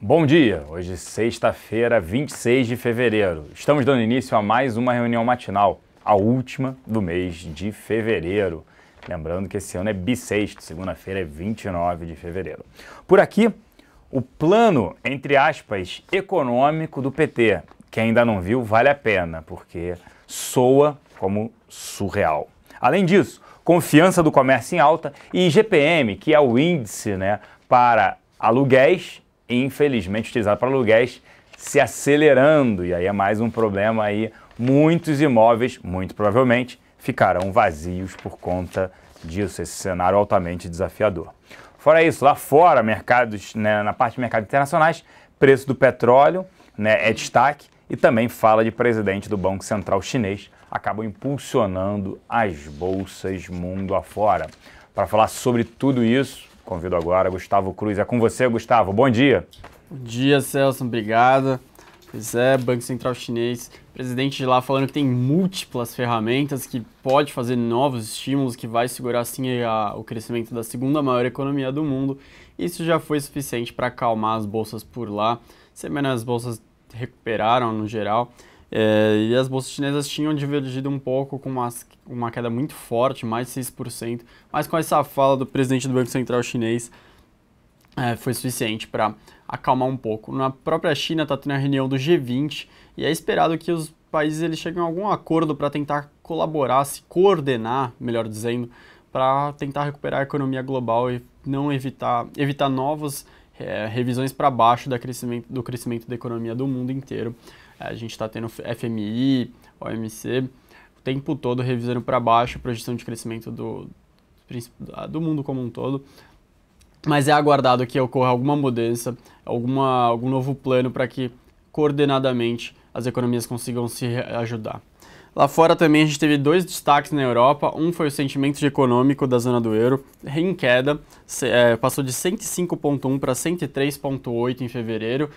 Bom dia! Hoje, sexta-feira, 26 de fevereiro. Estamos dando início a mais uma reunião matinal, a última do mês de fevereiro. Lembrando que esse ano é bissexto, segunda-feira é 29 de fevereiro. Por aqui, o plano, entre aspas, econômico do PT. Quem ainda não viu, vale a pena, porque soa como surreal. Além disso, confiança do comércio em alta e IGPM, que é o índice né, para aluguéis infelizmente, utilizado para aluguéis se acelerando. E aí é mais um problema aí. Muitos imóveis, muito provavelmente, ficarão vazios por conta disso, esse cenário altamente desafiador. Fora isso, lá fora, mercados, né, na parte de mercados internacionais, preço do petróleo né, é destaque e também fala de presidente do Banco Central chinês, acabam impulsionando as bolsas mundo afora. Para falar sobre tudo isso, Convido agora Gustavo Cruz. É com você, Gustavo. Bom dia. Bom dia, Celso. Obrigado. Pois é, Banco Central Chinês, presidente de lá falando que tem múltiplas ferramentas, que pode fazer novos estímulos, que vai segurar sim a, o crescimento da segunda maior economia do mundo. Isso já foi suficiente para acalmar as bolsas por lá. Semanas as bolsas recuperaram no geral. É, e as bolsas chinesas tinham divergido um pouco com uma, uma queda muito forte, mais 6%, mas com essa fala do presidente do Banco Central chinês é, foi suficiente para acalmar um pouco. Na própria China está tendo a reunião do G20 e é esperado que os países eles cheguem a algum acordo para tentar colaborar, se coordenar, melhor dizendo, para tentar recuperar a economia global e não evitar, evitar novas é, revisões para baixo da crescimento, do crescimento da economia do mundo inteiro. A gente está tendo FMI, OMC, o tempo todo revisando para baixo a projeção de crescimento do, do mundo como um todo. Mas é aguardado que ocorra alguma mudança, alguma, algum novo plano para que coordenadamente as economias consigam se ajudar. Lá fora também a gente teve dois destaques na Europa. Um foi o sentimento econômico da zona do euro, em queda, é, passou de 105,1 para 103,8 em fevereiro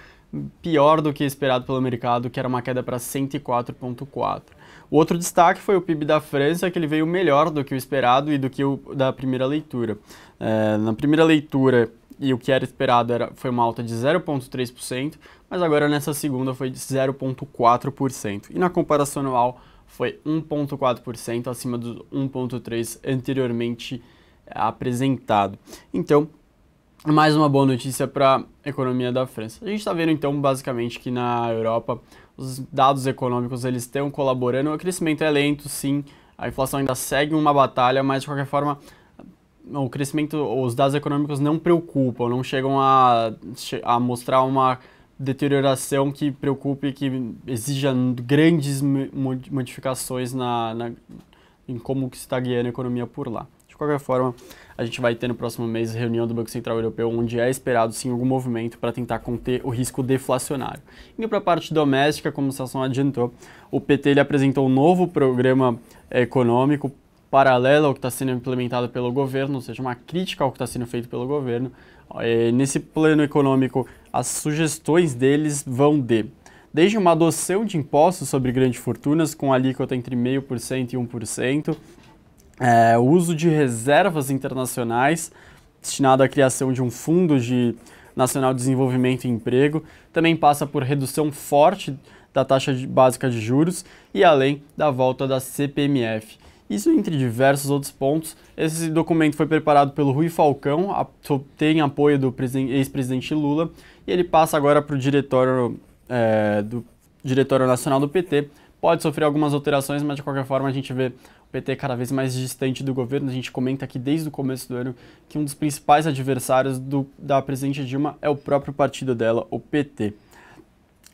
pior do que esperado pelo mercado, que era uma queda para 104,4. O outro destaque foi o PIB da França, que ele veio melhor do que o esperado e do que o da primeira leitura. É, na primeira leitura, e o que era esperado era, foi uma alta de 0,3%, mas agora nessa segunda foi de 0,4%. E na comparação anual foi 1,4%, acima dos 1,3% anteriormente apresentado. Então, mais uma boa notícia para a economia da França. A gente está vendo então basicamente que na Europa os dados econômicos eles estão colaborando, o crescimento é lento, sim, a inflação ainda segue uma batalha, mas de qualquer forma o crescimento, os dados econômicos não preocupam, não chegam a, a mostrar uma deterioração que preocupe, que exija grandes modificações na, na em como que se está guiando a economia por lá qualquer forma, a gente vai ter no próximo mês reunião do Banco Central Europeu, onde é esperado sim algum movimento para tentar conter o risco deflacionário. Indo para a parte doméstica, como o Sassão adiantou, o PT ele apresentou um novo programa eh, econômico paralelo ao que está sendo implementado pelo governo, ou seja, uma crítica ao que está sendo feito pelo governo. Eh, nesse plano econômico, as sugestões deles vão de desde uma adoção de impostos sobre grandes fortunas com alíquota entre 0,5% e 1%, é, o uso de reservas internacionais destinado à criação de um fundo de nacional desenvolvimento e emprego, também passa por redução forte da taxa de, básica de juros e além da volta da CPMF. Isso entre diversos outros pontos. Esse documento foi preparado pelo Rui Falcão, a, tem apoio do ex-presidente Lula, e ele passa agora para o diretório, é, do, diretório nacional do PT pode sofrer algumas alterações, mas de qualquer forma a gente vê o PT cada vez mais distante do governo. A gente comenta aqui desde o começo do ano que um dos principais adversários do, da presidente Dilma é o próprio partido dela, o PT.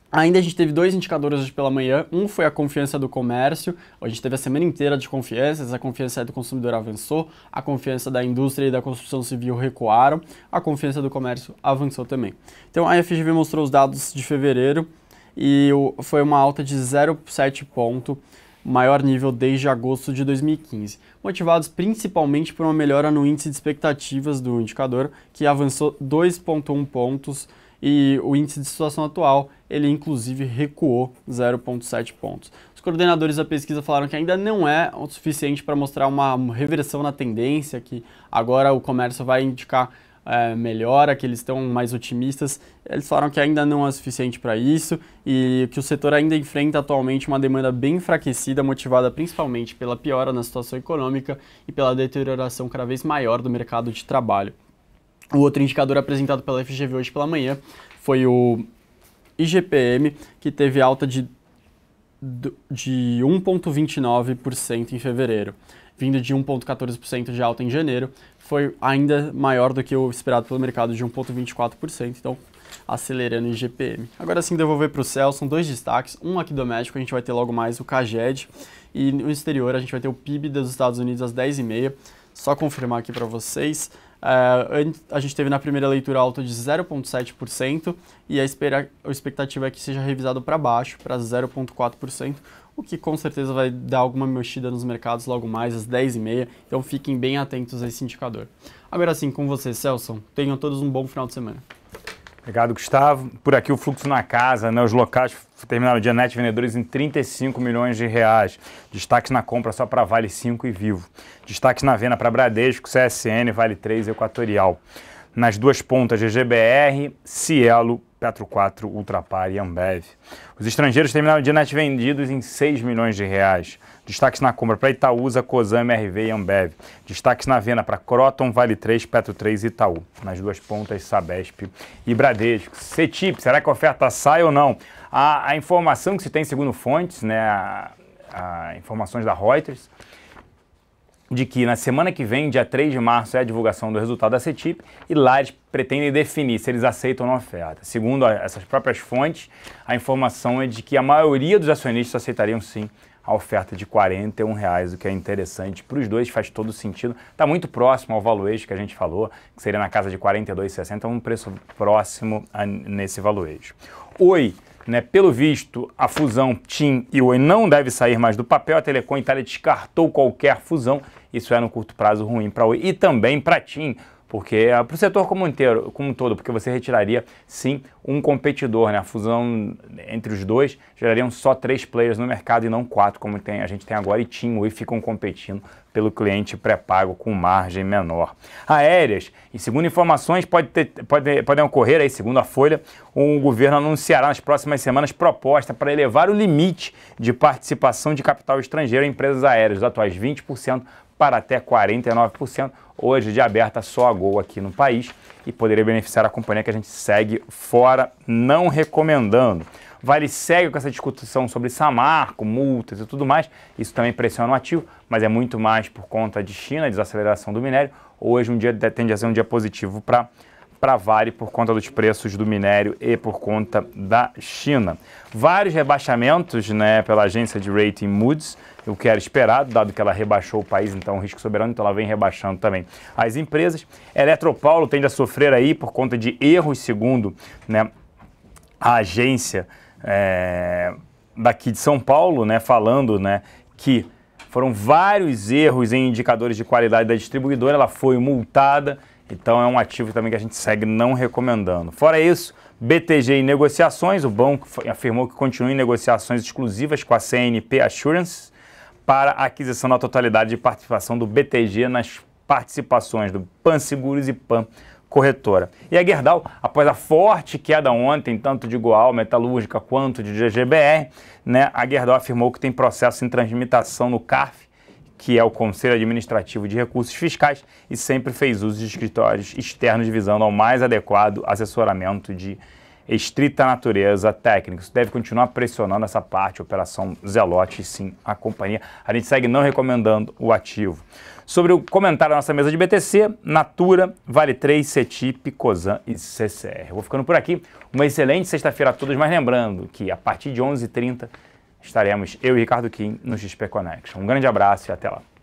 Ainda a gente teve dois indicadores hoje pela manhã. Um foi a confiança do comércio. A gente teve a semana inteira de confianças. A confiança do consumidor avançou, a confiança da indústria e da construção civil recuaram, a confiança do comércio avançou também. Então a FGV mostrou os dados de fevereiro e foi uma alta de 0,7 ponto, maior nível desde agosto de 2015, motivados principalmente por uma melhora no índice de expectativas do indicador, que avançou 2,1 pontos e o índice de situação atual, ele inclusive recuou 0,7 pontos. Os coordenadores da pesquisa falaram que ainda não é o suficiente para mostrar uma reversão na tendência, que agora o comércio vai indicar é, melhora, que eles estão mais otimistas. Eles falaram que ainda não é suficiente para isso e que o setor ainda enfrenta atualmente uma demanda bem enfraquecida, motivada principalmente pela piora na situação econômica e pela deterioração cada vez maior do mercado de trabalho. O outro indicador apresentado pela FGV hoje pela manhã foi o IGPM, que teve alta de de 1,29% em fevereiro, vindo de 1,14% de alta em janeiro, foi ainda maior do que o esperado pelo mercado de 1,24%, então acelerando em GPM. Agora sim, devolver para o céu, são dois destaques, um aqui doméstico, a gente vai ter logo mais o CAGED, e no exterior a gente vai ter o PIB dos Estados Unidos às 10h30, só confirmar aqui para vocês, ah, a gente teve na primeira leitura alta de 0,7% e a, expectativa é que seja revisado para baixo, para 0,4%, o que com certeza vai dar alguma mexida nos mercados logo mais, às 10h30, então fiquem bem atentos a esse indicador. Agora sim, com você, Celso, tenham todos um bom final de semana. Obrigado, Gustavo. Por aqui o fluxo na casa, né? Os locais terminaram o dia net vendedores em 35 milhões de reais. Destaques na compra só para Vale 5 e Vivo. Destaques na venda para Bradesco, CSN, Vale 3 e Equatorial. Nas duas pontas, GGBR, Cielo Petro 4, Ultrapar e Ambev. Os estrangeiros terminaram de net vendidos em 6 milhões de reais. Destaques na compra para Itaúsa, Cosan, RV e Ambev. Destaques na venda para Croton, Vale 3, Petro 3 e Itaú. Nas duas pontas, Sabesp e Bradesco. CETIP, será que a oferta sai ou não? A, a informação que se tem, segundo fontes, né, a, a informações da Reuters, de que na semana que vem, dia 3 de março, é a divulgação do resultado da CETIP e lá eles pretendem definir se eles aceitam ou não a oferta. Segundo essas próprias fontes, a informação é de que a maioria dos acionistas aceitariam sim a oferta de R$ reais, o que é interessante para os dois, faz todo sentido. Está muito próximo ao valuation que a gente falou, que seria na casa de R$ 42,60, um preço próximo a, nesse valuation. Oi né? Pelo visto, a fusão TIM e Oi não deve sair mais do papel. A Telecom Itália descartou qualquer fusão. Isso é no curto prazo ruim para Oi e também para TIM porque ah, para o setor como, inteiro, como um todo, porque você retiraria sim um competidor, né? A fusão entre os dois gerariam só três players no mercado e não quatro, como tem, a gente tem agora e Tim e ficam competindo pelo cliente pré-pago com margem menor. Aéreas, e segundo informações, pode ter, pode, podem ocorrer, aí, segundo a Folha, o um governo anunciará nas próximas semanas proposta para elevar o limite de participação de capital estrangeiro em empresas aéreas, dos atuais 20% para até 49%, hoje de aberta só a Gol aqui no país e poderia beneficiar a companhia que a gente segue fora, não recomendando. Vale segue com essa discussão sobre Samarco, multas e tudo mais. Isso também pressiona o ativo, mas é muito mais por conta de China, desaceleração do minério. Hoje um dia tende a ser um dia positivo para para Vale por conta dos preços do minério e por conta da China. Vários rebaixamentos né, pela agência de rating Moody's, o que era esperado, dado que ela rebaixou o país, então o risco soberano, então ela vem rebaixando também as empresas. Eletropaulo tende a sofrer aí por conta de erros, segundo né, a agência é, daqui de São Paulo, né, falando né, que foram vários erros em indicadores de qualidade da distribuidora, ela foi multada então é um ativo também que a gente segue não recomendando. Fora isso, BTG em negociações, o banco afirmou que continua em negociações exclusivas com a CNP Assurance para a aquisição da totalidade de participação do BTG nas participações do Pan Seguros e Pan Corretora. E a Gerdau, após a forte queda ontem, tanto de Goal Metalúrgica quanto de GGBR, né, a Gerdau afirmou que tem processo em transmitação no CARF que é o Conselho Administrativo de Recursos Fiscais, e sempre fez uso de escritórios externos visando ao mais adequado assessoramento de estrita natureza técnica. Isso deve continuar pressionando essa parte, Operação Zelote, sim, a companhia. A gente segue não recomendando o ativo. Sobre o comentário da nossa mesa de BTC, Natura, Vale 3, CETIP, COSAN e CCR. Vou ficando por aqui. Uma excelente sexta-feira a todos, mas lembrando que a partir de 11h30 estaremos eu e Ricardo Kim no XP Connection. Um grande abraço e até lá.